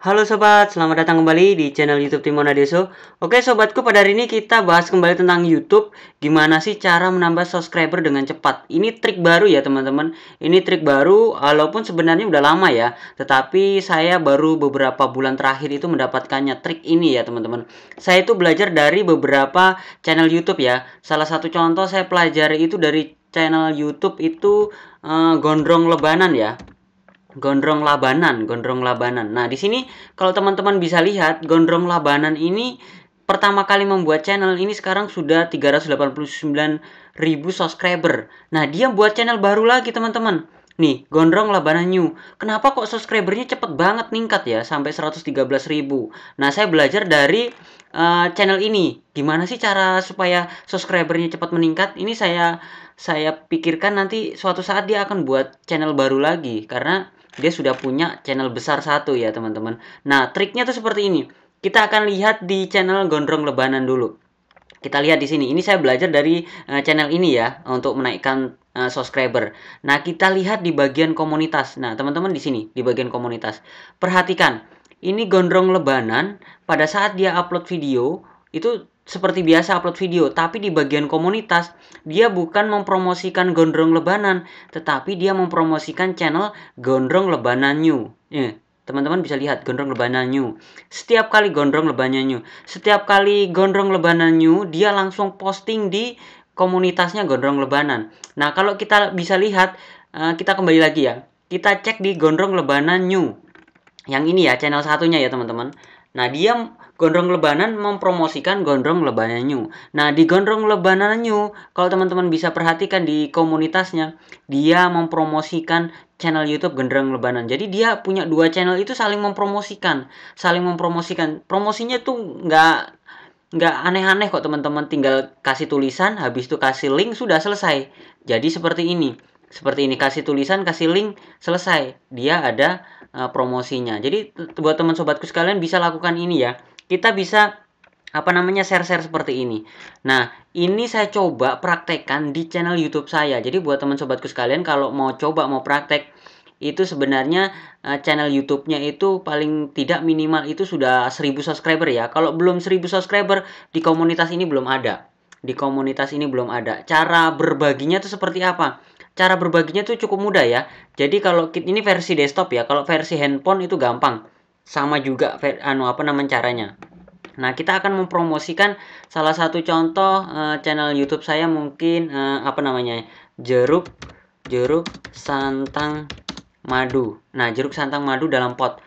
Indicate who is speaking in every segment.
Speaker 1: Halo sobat, selamat datang kembali di channel YouTube Timona Deso. Oke sobatku, pada hari ini kita bahas kembali tentang YouTube. Gimana sih cara menambah subscriber dengan cepat? Ini trik baru ya teman-teman. Ini trik baru, walaupun sebenarnya udah lama ya. Tetapi saya baru beberapa bulan terakhir itu mendapatkannya trik ini ya teman-teman. Saya itu belajar dari beberapa channel YouTube ya. Salah satu contoh saya pelajari itu dari channel YouTube itu uh, Gondrong Lebanan ya gondrong labanan, gondrong labanan. Nah, di sini kalau teman-teman bisa lihat, gondrong labanan ini pertama kali membuat channel ini sekarang sudah 389.000 subscriber. Nah, dia buat channel baru lagi, teman-teman. Nih, gondrong labanan new. Kenapa kok subscribernya cepet banget ningkat ya sampai 113.000? Nah, saya belajar dari uh, channel ini. Gimana sih cara supaya subscribernya cepat meningkat? Ini saya saya pikirkan nanti suatu saat dia akan buat channel baru lagi karena dia sudah punya channel besar satu ya teman-teman. Nah triknya tuh seperti ini. Kita akan lihat di channel Gondrong Lebanan dulu. Kita lihat di sini. Ini saya belajar dari uh, channel ini ya untuk menaikkan uh, subscriber. Nah kita lihat di bagian komunitas. Nah teman-teman di sini di bagian komunitas. Perhatikan ini Gondrong Lebanan pada saat dia upload video itu seperti biasa upload video, tapi di bagian komunitas dia bukan mempromosikan Gondrong Lebanan, tetapi dia mempromosikan channel Gondrong Lebanan New. Yeah teman-teman bisa lihat gondrong lebanan new setiap kali gondrong lebanan new setiap kali gondrong lebanan new dia langsung posting di komunitasnya gondrong lebanan nah kalau kita bisa lihat eh, kita kembali lagi ya kita cek di gondrong lebanan new yang ini ya channel satunya ya teman-teman Nah, dia Gondrong Lebanan mempromosikan Gondrong Lebanan New. Nah, di Gondrong Lebanan New, kalau teman-teman bisa perhatikan di komunitasnya, dia mempromosikan channel YouTube Gondrong Lebanan. Jadi dia punya dua channel itu saling mempromosikan, saling mempromosikan. Promosinya tuh nggak nggak aneh-aneh kok teman-teman tinggal kasih tulisan habis itu kasih link sudah selesai jadi seperti ini seperti ini kasih tulisan kasih link selesai dia ada Eh, promosinya. Jadi buat teman sobatku sekalian bisa lakukan ini ya. Kita bisa apa namanya share-share seperti ini. Nah, ini saya coba praktekkan di channel YouTube saya. Jadi buat teman sobatku sekalian kalau mau coba mau praktek itu sebenarnya eh, channel YouTube-nya itu paling tidak minimal itu sudah 1000 subscriber ya. Kalau belum 1000 subscriber di komunitas ini belum ada. Di komunitas ini belum ada. Cara berbaginya itu seperti apa? cara berbaginya tuh cukup mudah ya. Jadi kalau ini versi desktop ya, kalau versi handphone itu gampang. Sama juga anu apa namanya caranya. Nah, kita akan mempromosikan salah satu contoh uh, channel YouTube saya mungkin uh, apa namanya? Jeruk jeruk santang madu. Nah, jeruk santang madu dalam pot.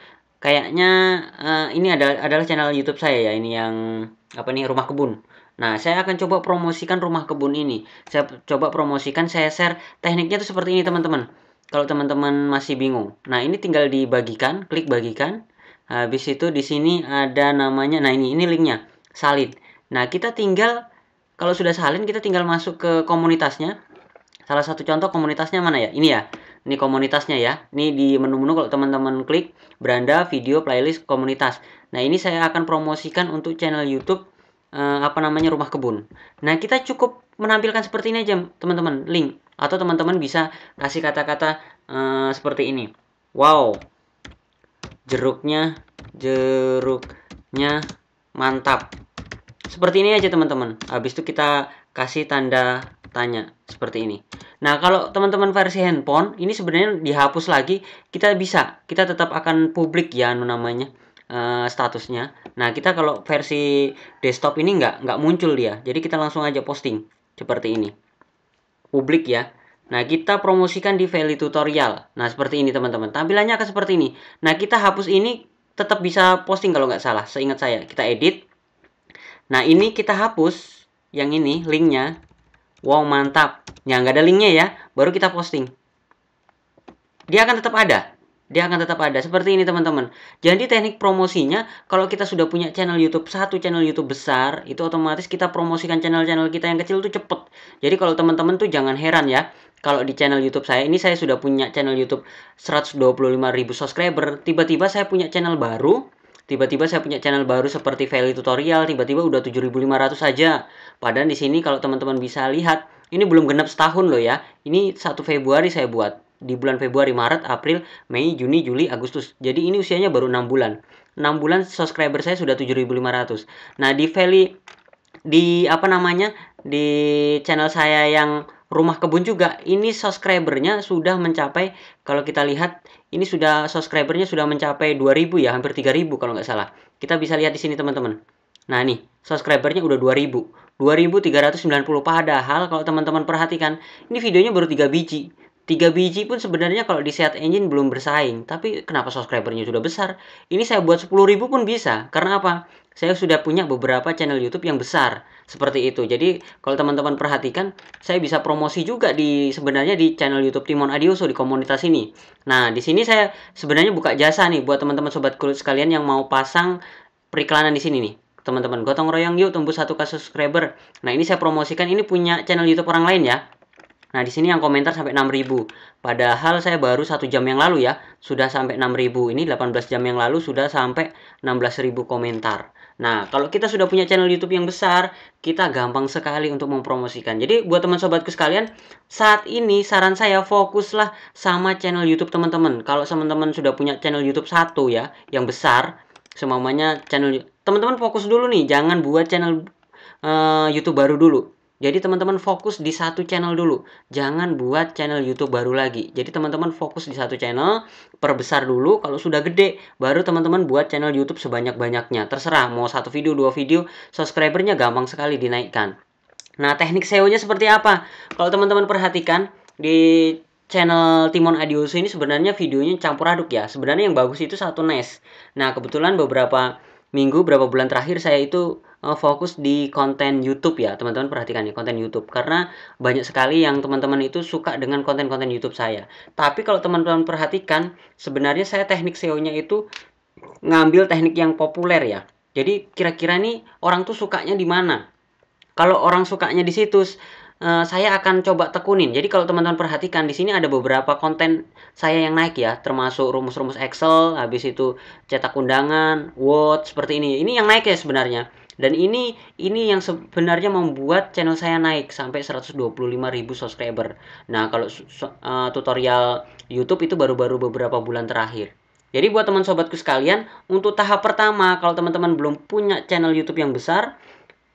Speaker 1: Kayaknya uh, ini adalah adalah channel YouTube saya ya, ini yang apa nih rumah kebun. Nah, saya akan coba promosikan rumah kebun ini. Saya coba promosikan, saya share tekniknya itu seperti ini, teman-teman. Kalau teman-teman masih bingung. Nah, ini tinggal dibagikan, klik bagikan. Habis itu di sini ada namanya, nah ini ini linknya, salin. Nah, kita tinggal kalau sudah salin kita tinggal masuk ke komunitasnya. Salah satu contoh komunitasnya mana ya? Ini ya. Ini komunitasnya ya. Ini di menu-menu kalau teman-teman klik beranda, video, playlist, komunitas. Nah, ini saya akan promosikan untuk channel YouTube uh, apa namanya rumah kebun. Nah, kita cukup menampilkan seperti ini aja, teman-teman, link atau teman-teman bisa kasih kata-kata uh, seperti ini. Wow. Jeruknya jeruknya mantap. Seperti ini aja, teman-teman. Habis itu kita kasih tanda tanya seperti ini. Nah, kalau teman-teman versi handphone, ini sebenarnya dihapus lagi, kita bisa, kita tetap akan publik ya anu namanya. Eh, statusnya. Nah, kita kalau versi desktop ini nggak nggak muncul dia. Jadi kita langsung aja posting seperti ini. Publik ya. Nah, kita promosikan di Value Tutorial. Nah, seperti ini teman-teman. Tampilannya akan seperti ini. Nah, kita hapus ini tetap bisa posting kalau nggak salah. Seingat saya, kita edit. Nah, ini kita hapus yang ini linknya. Wow, mantap. Ya, nggak ada linknya ya. Baru kita posting. Dia akan tetap ada dia akan tetap ada. Seperti ini teman-teman. Jadi teknik promosinya kalau kita sudah punya channel YouTube satu channel YouTube besar, itu otomatis kita promosikan channel-channel kita yang kecil itu cepet. Jadi kalau teman-teman tuh jangan heran ya. Kalau di channel YouTube saya ini saya sudah punya channel YouTube 125.000 subscriber, tiba-tiba saya punya channel baru tiba-tiba saya punya channel baru seperti Value Tutorial, tiba-tiba udah 7.500 saja. Padahal di sini kalau teman-teman bisa lihat, ini belum genap setahun loh ya. Ini satu Februari saya buat di bulan Februari, Maret, April, Mei, Juni, Juli, Agustus. Jadi ini usianya baru 6 bulan. 6 bulan subscriber saya sudah 7.500. Nah, di Valley di apa namanya? di channel saya yang rumah kebun juga ini subscribernya sudah mencapai kalau kita lihat ini sudah subscribernya sudah mencapai 2000 ya hampir 3000 kalau nggak salah kita bisa lihat di sini teman-teman nah nih subscribernya udah 2000 2390 padahal kalau teman-teman perhatikan ini videonya baru 3 biji 3 biji pun sebenarnya kalau di search engine belum bersaing, tapi kenapa subscribernya sudah besar? Ini saya buat 10 ribu pun bisa. Karena apa? Saya sudah punya beberapa channel YouTube yang besar seperti itu. Jadi kalau teman-teman perhatikan, saya bisa promosi juga di sebenarnya di channel YouTube Timon Adioso di komunitas ini. Nah, di sini saya sebenarnya buka jasa nih buat teman-teman sobat kulit sekalian yang mau pasang periklanan di sini nih teman-teman gotong royong yuk tembus satu kasus subscriber nah ini saya promosikan ini punya channel youtube orang lain ya Nah, di sini yang komentar sampai 6000. Padahal saya baru satu jam yang lalu ya, sudah sampai 6000. Ini 18 jam yang lalu sudah sampai 16.000 komentar. Nah, kalau kita sudah punya channel YouTube yang besar, kita gampang sekali untuk mempromosikan. Jadi, buat teman sobatku sekalian, saat ini saran saya fokuslah sama channel YouTube teman-teman. Kalau teman-teman sudah punya channel YouTube satu ya, yang besar, semuanya channel teman-teman fokus dulu nih, jangan buat channel uh, YouTube baru dulu jadi teman-teman fokus di satu channel dulu. Jangan buat channel YouTube baru lagi. Jadi teman-teman fokus di satu channel, perbesar dulu. Kalau sudah gede, baru teman-teman buat channel YouTube sebanyak-banyaknya. Terserah mau satu video, dua video, subscribernya gampang sekali dinaikkan. Nah, teknik SEO-nya seperti apa? Kalau teman-teman perhatikan di channel Timon Adioso ini sebenarnya videonya campur aduk ya. Sebenarnya yang bagus itu satu NES. Nah, kebetulan beberapa minggu, beberapa bulan terakhir saya itu Eh, fokus di konten YouTube ya teman-teman perhatikan ya konten YouTube karena banyak sekali yang teman-teman itu suka dengan konten-konten YouTube saya tapi kalau teman-teman perhatikan sebenarnya saya teknik SEO-nya itu ngambil teknik yang populer ya jadi kira-kira nih orang tuh sukanya di mana kalau orang sukanya di situs eh, saya akan coba tekunin. Jadi kalau teman-teman perhatikan di sini ada beberapa konten saya yang naik ya, termasuk rumus-rumus Excel, habis itu cetak undangan, Word seperti ini. Ini yang naik ya sebenarnya. Dan ini ini yang sebenarnya membuat channel saya naik sampai 125.000 subscriber. Nah, kalau uh, tutorial YouTube itu baru-baru beberapa bulan terakhir. Jadi buat teman sobatku sekalian, untuk tahap pertama kalau teman-teman belum punya channel YouTube yang besar,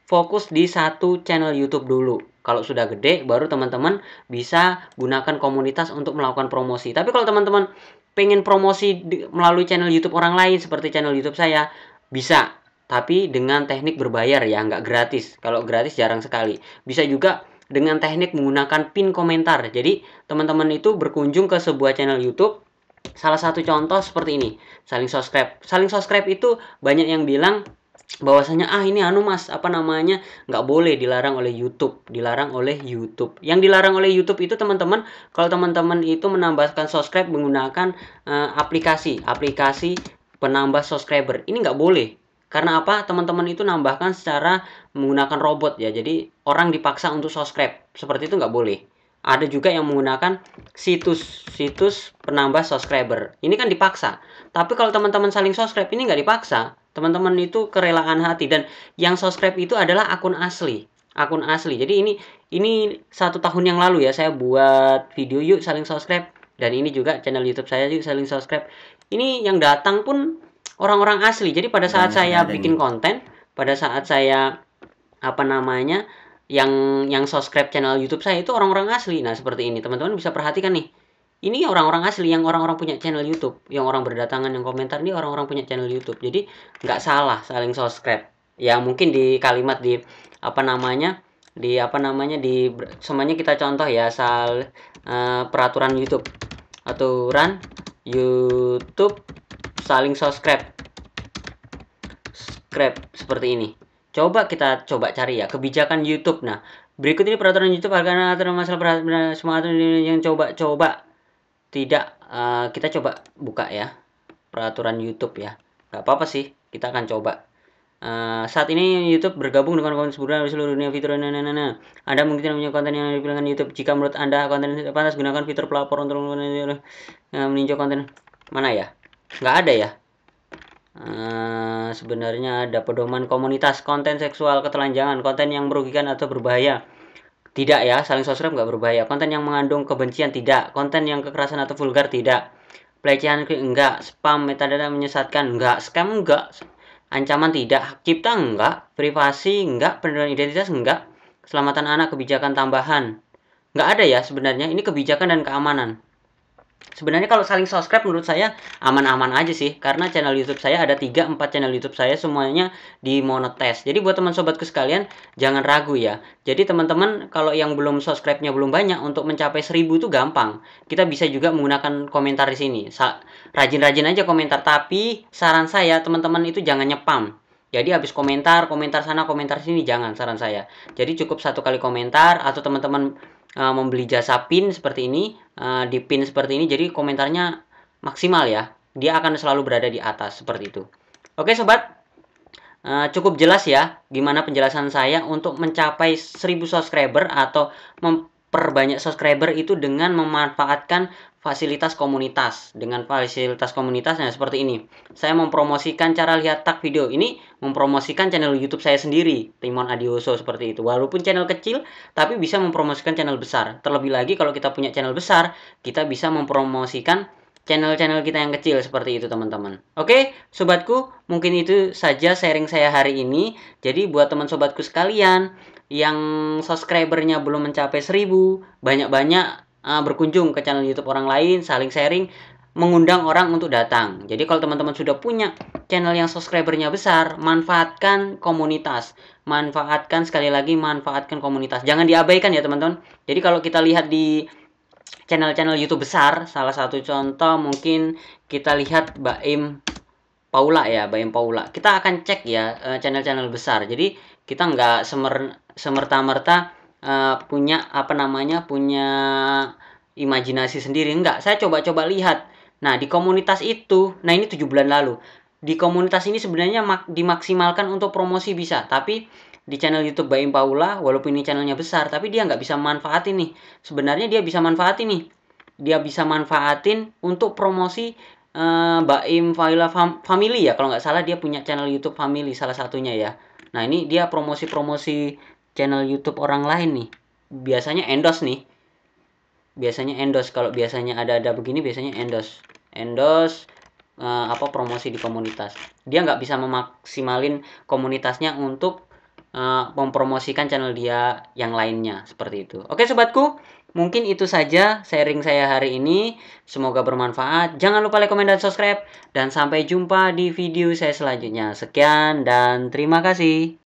Speaker 1: fokus di satu channel YouTube dulu. Kalau sudah gede baru teman-teman bisa gunakan komunitas untuk melakukan promosi. Tapi kalau teman-teman pengen promosi melalui channel YouTube orang lain seperti channel YouTube saya, bisa tapi dengan teknik berbayar ya nggak gratis kalau gratis jarang sekali bisa juga dengan teknik menggunakan pin komentar jadi teman-teman itu berkunjung ke sebuah channel YouTube salah satu contoh seperti ini saling subscribe saling subscribe itu banyak yang bilang bahwasanya ah ini anu mas apa namanya nggak boleh dilarang oleh YouTube dilarang oleh YouTube yang dilarang oleh YouTube itu teman-teman kalau teman-teman itu menambahkan subscribe menggunakan uh, aplikasi, aplikasi penambah subscriber ini nggak boleh karena apa? Teman-teman itu nambahkan secara menggunakan robot ya. Jadi orang dipaksa untuk subscribe. Seperti itu nggak boleh. Ada juga yang menggunakan situs-situs penambah subscriber. Ini kan dipaksa. Tapi kalau teman-teman saling subscribe ini nggak dipaksa. Teman-teman itu kerelaan hati dan yang subscribe itu adalah akun asli akun asli. Jadi ini ini satu tahun yang lalu ya saya buat video yuk saling subscribe dan ini juga channel YouTube saya yuk saling subscribe. Ini yang datang pun orang-orang asli. Jadi pada saat yang nah, saya bikin ini. konten, pada saat saya apa namanya yang yang subscribe channel YouTube saya itu orang-orang asli. Nah seperti ini teman-teman bisa perhatikan nih. Ini orang-orang asli yang orang-orang punya channel YouTube, yang orang berdatangan yang komentar ini orang-orang punya channel YouTube. Jadi nggak salah saling subscribe. Ya mungkin di kalimat di apa namanya di apa namanya di semuanya kita contoh ya sal uh, eh, peraturan YouTube aturan YouTube saling subscribe subscribe seperti ini coba kita coba cari ya kebijakan YouTube nah berikut ini peraturan YouTube agar aturan masalah peraturan semua yang coba-coba tidak uh, kita coba buka ya peraturan YouTube ya nggak apa-apa sih kita akan coba Uh, saat ini YouTube bergabung dengan konten sebutan di seluruh dunia fitur nah, nah, Anda mungkin punya konten yang dipilihkan YouTube. Jika menurut Anda konten tidak pantas, gunakan fitur pelapor untuk meninjau konten mana ya? nggak ada ya Uh, sebenarnya ada pedoman komunitas konten seksual ketelanjangan konten yang merugikan atau berbahaya tidak ya saling sosrem nggak berbahaya konten yang mengandung kebencian tidak konten yang kekerasan atau vulgar tidak pelecehan enggak spam metadata menyesatkan enggak scam enggak ancaman tidak hak cipta enggak privasi enggak penurunan identitas enggak keselamatan anak kebijakan tambahan nggak ada ya sebenarnya ini kebijakan dan keamanan sebenarnya kalau saling subscribe menurut saya aman-aman aja sih karena channel YouTube saya ada 3 4 channel YouTube saya semuanya dimonetize. Jadi buat teman sobatku sekalian jangan ragu ya. Jadi teman-teman kalau yang belum subscribe-nya belum banyak untuk mencapai 1000 itu gampang. Kita bisa juga menggunakan komentar di sini. Rajin-rajin aja komentar tapi saran saya teman-teman itu jangan nyepam. Jadi habis komentar, komentar sana, komentar sini jangan saran saya. Jadi cukup satu kali komentar atau teman-teman Eh, membeli jasa pin seperti ini uh, di pin seperti ini jadi komentarnya maksimal ya dia akan selalu berada di atas seperti itu oke sobat Uh, cukup jelas ya gimana penjelasan saya untuk mencapai 1000 subscriber atau memperbanyak subscriber itu dengan memanfaatkan fasilitas komunitas. Dengan fasilitas komunitasnya seperti ini. Saya mempromosikan cara lihat tag video. Ini mempromosikan channel YouTube saya sendiri, Timon Adioso seperti itu. Walaupun channel kecil, tapi bisa mempromosikan channel besar. Terlebih lagi kalau kita punya channel besar, kita bisa mempromosikan channel-channel kita yang kecil seperti itu teman-teman. Oke, sobatku, mungkin itu saja sharing saya hari ini. Jadi buat teman sobatku sekalian yang subscribernya belum mencapai 1000, banyak-banyak Eh, berkunjung ke channel YouTube orang lain, saling sharing, mengundang orang untuk datang. Jadi kalau teman-teman sudah punya channel yang subscribernya besar, manfaatkan komunitas. Manfaatkan sekali lagi manfaatkan komunitas. Jangan diabaikan ya teman-teman. Jadi kalau kita lihat di channel-channel YouTube besar, salah satu contoh mungkin kita lihat Baim Paula ya, Baim Paula. Kita akan cek ya eh, channel-channel besar. Jadi kita nggak semer semerta-merta uh, punya apa namanya punya imajinasi sendiri enggak saya coba-coba lihat nah di komunitas itu nah ini tujuh bulan lalu di komunitas ini sebenarnya mak dimaksimalkan untuk promosi bisa tapi di channel YouTube Baim Paula walaupun ini channelnya besar tapi dia nggak bisa manfaatin nih sebenarnya dia bisa manfaatin nih dia bisa manfaatin untuk promosi uh, Baim Paula Fam Family ya kalau nggak salah dia punya channel YouTube Family salah satunya ya nah ini dia promosi-promosi channel YouTube orang lain nih biasanya endorse nih biasanya endorse kalau biasanya ada-ada begini biasanya endorse endorse uh, apa promosi di komunitas dia nggak bisa memaksimalin komunitasnya untuk uh, mempromosikan channel dia yang lainnya seperti itu oke sobatku mungkin itu saja sharing saya hari ini semoga bermanfaat jangan lupa like comment dan subscribe dan sampai jumpa di video saya selanjutnya sekian dan terima kasih